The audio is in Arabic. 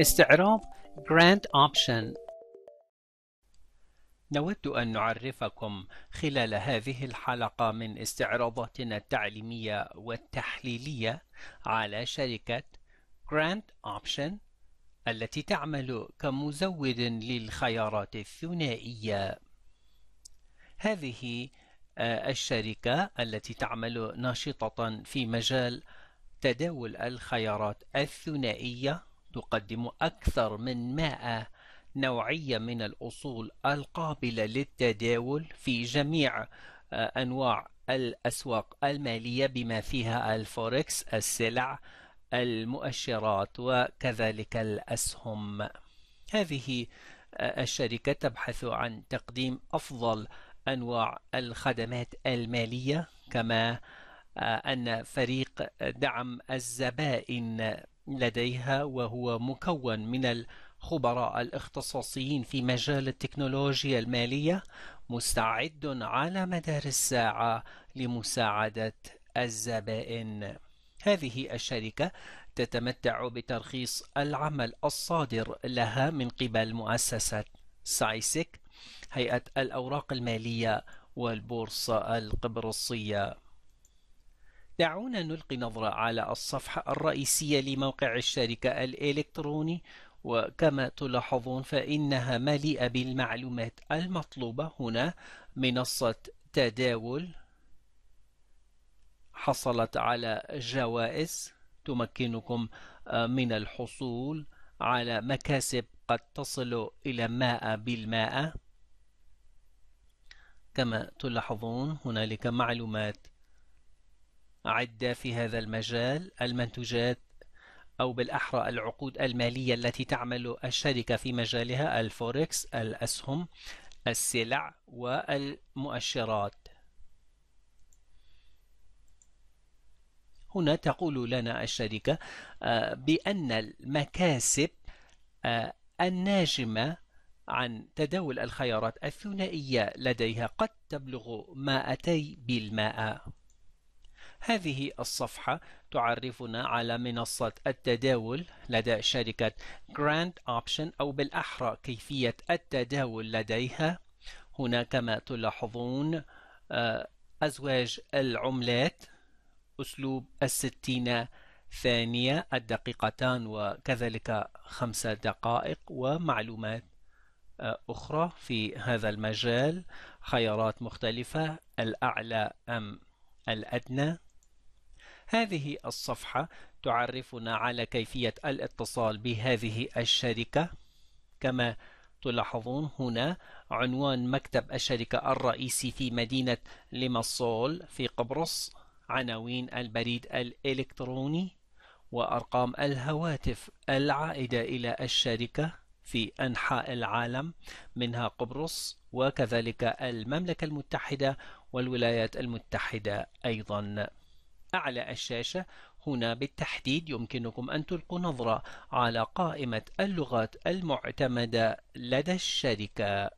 استعراض Grant Option نود أن نعرفكم خلال هذه الحلقة من استعراضاتنا التعليمية والتحليلية على شركة Grant Option التي تعمل كمزود للخيارات الثنائية. هذه الشركة التي تعمل ناشطة في مجال تداول الخيارات الثنائية تقدم أكثر من 100 نوعية من الأصول القابلة للتداول في جميع آه، أنواع الأسواق المالية بما فيها الفوركس، السلع، المؤشرات وكذلك الأسهم. هذه آه، الشركة تبحث عن تقديم أفضل أنواع الخدمات المالية كما آه، أن فريق دعم الزبائن لديها وهو مكون من الخبراء الاختصاصيين في مجال التكنولوجيا المالية مستعد على مدار الساعة لمساعدة الزبائن. هذه الشركة تتمتع بترخيص العمل الصادر لها من قبل مؤسسة سايسك هيئة الأوراق المالية والبورصة القبرصية دعونا نلقي نظرة على الصفحة الرئيسية لموقع الشركة الإلكتروني وكما تلاحظون فإنها مليئة بالمعلومات المطلوبة هنا منصة تداول حصلت على جوائز تمكنكم آه، من الحصول على مكاسب قد تصل إلى 100% كما تلاحظون هنالك معلومات عدة في هذا المجال المنتوجات أو بالأحرى العقود المالية التي تعمل الشركة في مجالها الفوركس الأسهم السلع والمؤشرات هنا تقول لنا الشركة آه، بأن المكاسب آه، الناجمة عن تداول الخيارات الثنائية لديها قد تبلغ 200 بالمائة هذه الصفحة تعرفنا على منصة التداول لدى شركة Grand Option أو بالأحرى كيفية التداول لديها هنا كما تلاحظون آه، أزواج العملات أسلوب الستين ثانية الدقيقتان وكذلك خمسة دقائق ومعلومات أخرى في هذا المجال خيارات مختلفة الأعلى أم الأدنى هذه الصفحة تعرفنا على كيفية الاتصال بهذه الشركة كما تلاحظون هنا عنوان مكتب الشركة الرئيسي في مدينة ليماسول في قبرص عناوين البريد الإلكتروني وأرقام الهواتف العائدة إلى الشركة في أنحاء العالم منها قبرص وكذلك المملكة المتحدة والولايات المتحدة أيضا أعلى الشاشة هنا بالتحديد يمكنكم أن تلقوا نظرة على قائمة اللغات المعتمدة لدى الشركة